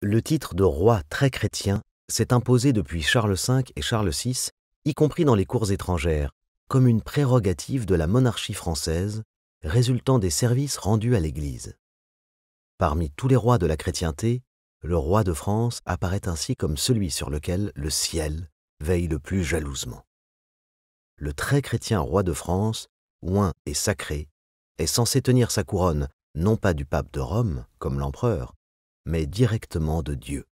Le titre de roi très chrétien s'est imposé depuis Charles V et Charles VI, y compris dans les cours étrangères, comme une prérogative de la monarchie française résultant des services rendus à l'Église. Parmi tous les rois de la chrétienté, le roi de France apparaît ainsi comme celui sur lequel le ciel veille le plus jalousement. Le très chrétien roi de France, oint et sacré, est censé tenir sa couronne non pas du pape de Rome, comme l'empereur, mais directement de Dieu.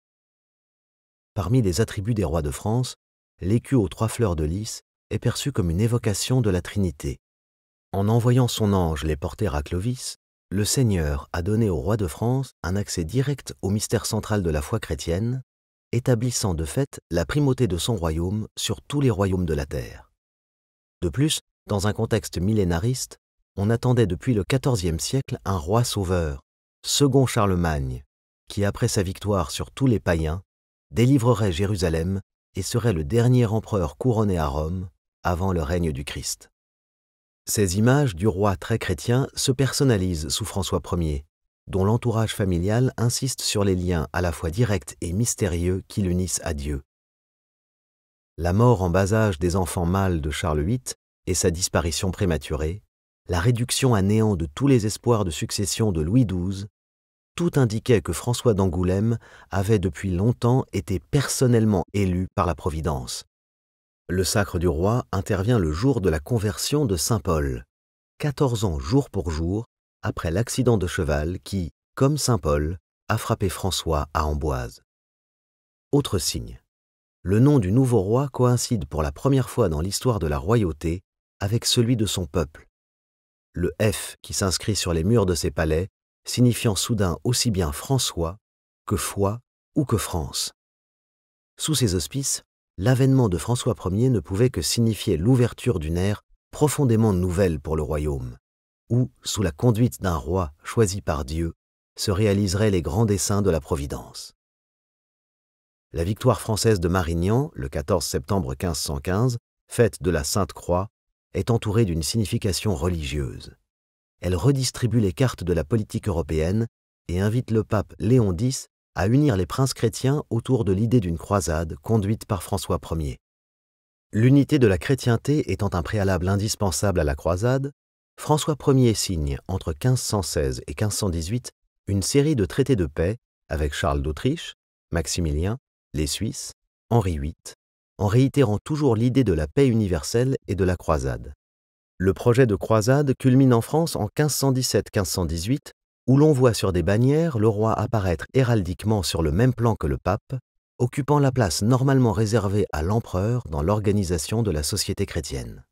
Parmi les attributs des rois de France, l'écu aux trois fleurs de lys est perçu comme une évocation de la Trinité. En envoyant son ange les porter à Clovis, le Seigneur a donné au roi de France un accès direct au mystère central de la foi chrétienne, établissant de fait la primauté de son royaume sur tous les royaumes de la terre. De plus, dans un contexte millénariste, on attendait depuis le XIVe siècle un roi sauveur, second Charlemagne, qui, après sa victoire sur tous les païens, délivrerait Jérusalem et serait le dernier empereur couronné à Rome avant le règne du Christ. Ces images du roi très chrétien se personnalisent sous François Ier, dont l'entourage familial insiste sur les liens à la fois directs et mystérieux qui l'unissent à Dieu. La mort en bas âge des enfants mâles de Charles VIII et sa disparition prématurée, la réduction à néant de tous les espoirs de succession de Louis XII tout indiquait que François d'Angoulême avait depuis longtemps été personnellement élu par la Providence. Le sacre du roi intervient le jour de la conversion de Saint Paul, 14 ans jour pour jour après l'accident de cheval qui, comme Saint Paul, a frappé François à Amboise. Autre signe. Le nom du nouveau roi coïncide pour la première fois dans l'histoire de la royauté avec celui de son peuple. Le F qui s'inscrit sur les murs de ses palais signifiant soudain aussi bien François que foi ou que France. Sous ces auspices, l'avènement de François Ier ne pouvait que signifier l'ouverture d'une ère profondément nouvelle pour le royaume, où, sous la conduite d'un roi choisi par Dieu, se réaliseraient les grands desseins de la Providence. La victoire française de Marignan, le 14 septembre 1515, fête de la Sainte Croix, est entourée d'une signification religieuse elle redistribue les cartes de la politique européenne et invite le pape Léon X à unir les princes chrétiens autour de l'idée d'une croisade conduite par François Ier. L'unité de la chrétienté étant un préalable indispensable à la croisade, François Ier signe entre 1516 et 1518 une série de traités de paix avec Charles d'Autriche, Maximilien, les Suisses, Henri VIII, en réitérant toujours l'idée de la paix universelle et de la croisade. Le projet de croisade culmine en France en 1517-1518, où l'on voit sur des bannières le roi apparaître héraldiquement sur le même plan que le pape, occupant la place normalement réservée à l'empereur dans l'organisation de la société chrétienne.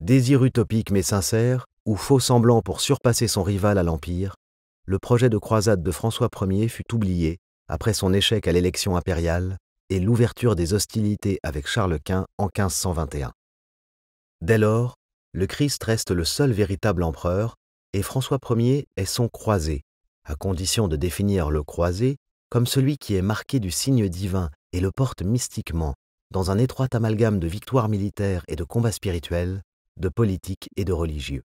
Désir utopique mais sincère, ou faux semblant pour surpasser son rival à l'Empire, le projet de croisade de François Ier fut oublié après son échec à l'élection impériale et l'ouverture des hostilités avec Charles Quint en 1521. Dès lors, le Christ reste le seul véritable empereur et François Ier est son croisé, à condition de définir le croisé comme celui qui est marqué du signe divin et le porte mystiquement, dans un étroit amalgame de victoires militaires et de combats spirituels, de politiques et de religieux.